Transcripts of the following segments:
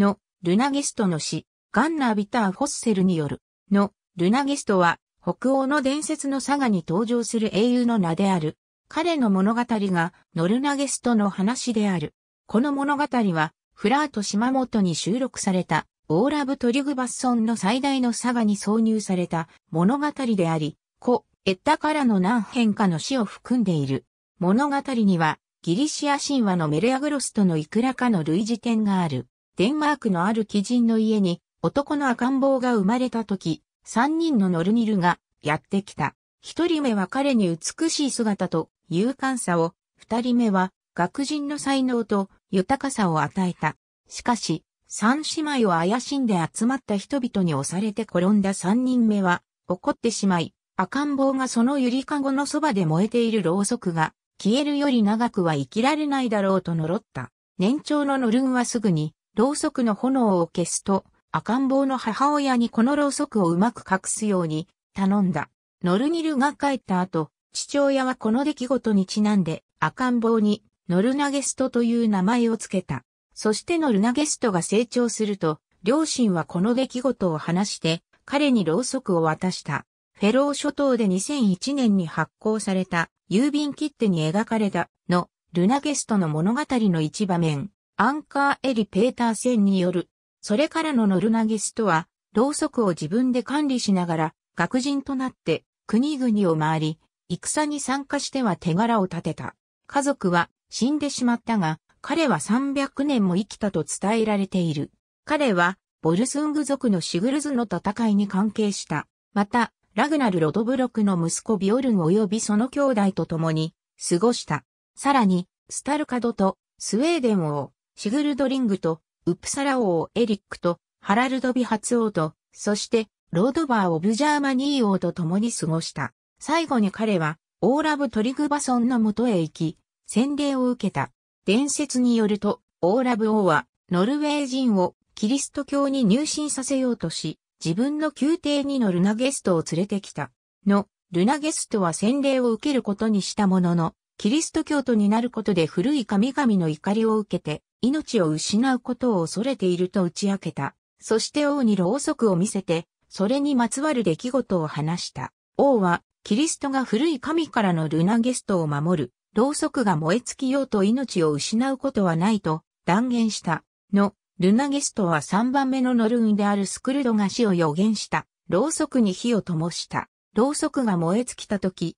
の、ルナゲストの詩、ガンナー・ビター・フォッセルによる、の、ルナゲストは、北欧の伝説のサガに登場する英雄の名である。彼の物語が、ノルナゲストの話である。この物語は、フラート島本に収録された、オーラブ・トリグバッソンの最大のサガに挿入された物語であり、古、エッタからの何変化の詩を含んでいる。物語には、ギリシア神話のメレアグロスとのいくらかの類似点がある。デンマークのある貴人の家に男の赤ん坊が生まれた時、三人のノルニルがやってきた。一人目は彼に美しい姿と勇敢さを、二人目は学人の才能と豊かさを与えた。しかし、三姉妹を怪しんで集まった人々に押されて転んだ三人目は怒ってしまい、赤ん坊がそのゆりかごのそばで燃えているろうそくが消えるより長くは生きられないだろうと呪った。年長のノルンはすぐにろうそくの炎を消すと、赤ん坊の母親にこのろうそくをうまく隠すように頼んだ。ノルニルが帰った後、父親はこの出来事にちなんで赤ん坊にノルナゲストという名前をつけた。そしてノルナゲストが成長すると、両親はこの出来事を話して彼にろうそくを渡した。フェロー諸島で2001年に発行された郵便切手に描かれたのルナゲストの物語の一場面。アンカーエリ・ペーターセンによる。それからのノルナゲストは、ろうそくを自分で管理しながら、学人となって国々を回り、戦に参加しては手柄を立てた。家族は死んでしまったが、彼は300年も生きたと伝えられている。彼は、ボルスング族のシグルズの戦いに関係した。また、ラグナル・ロドブロクの息子ビオルン及びその兄弟と共に過ごした。さらに、スタルカドとスウェーデン王、シグルドリングと、ウプサラ王エリックと、ハラルドビツ王と、そして、ロードバー・オブ・ジャーマニー王と共に過ごした。最後に彼は、オーラブ・トリグバソンの元へ行き、洗礼を受けた。伝説によると、オーラブ王は、ノルウェー人をキリスト教に入信させようとし、自分の宮廷にのルナゲストを連れてきた。の、ルナゲストは洗礼を受けることにしたものの、キリスト教徒になることで古い神々の怒りを受けて、命を失うことを恐れていると打ち明けた。そして王にろうそくを見せて、それにまつわる出来事を話した。王は、キリストが古い神からのルナゲストを守る、ろうそくが燃え尽きようと命を失うことはないと断言した。の、ルナゲストは3番目のノルウンであるスクルドが死を予言した。ろうそくに火を灯した。ろうそくが燃え尽きた時、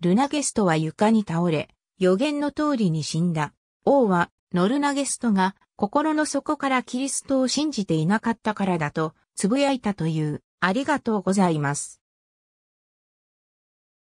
ルナゲストは床に倒れ、予言の通りに死んだ。王は、ノルナゲストが、心の底からキリストを信じていなかったからだと、つぶやいたという、ありがとうございます。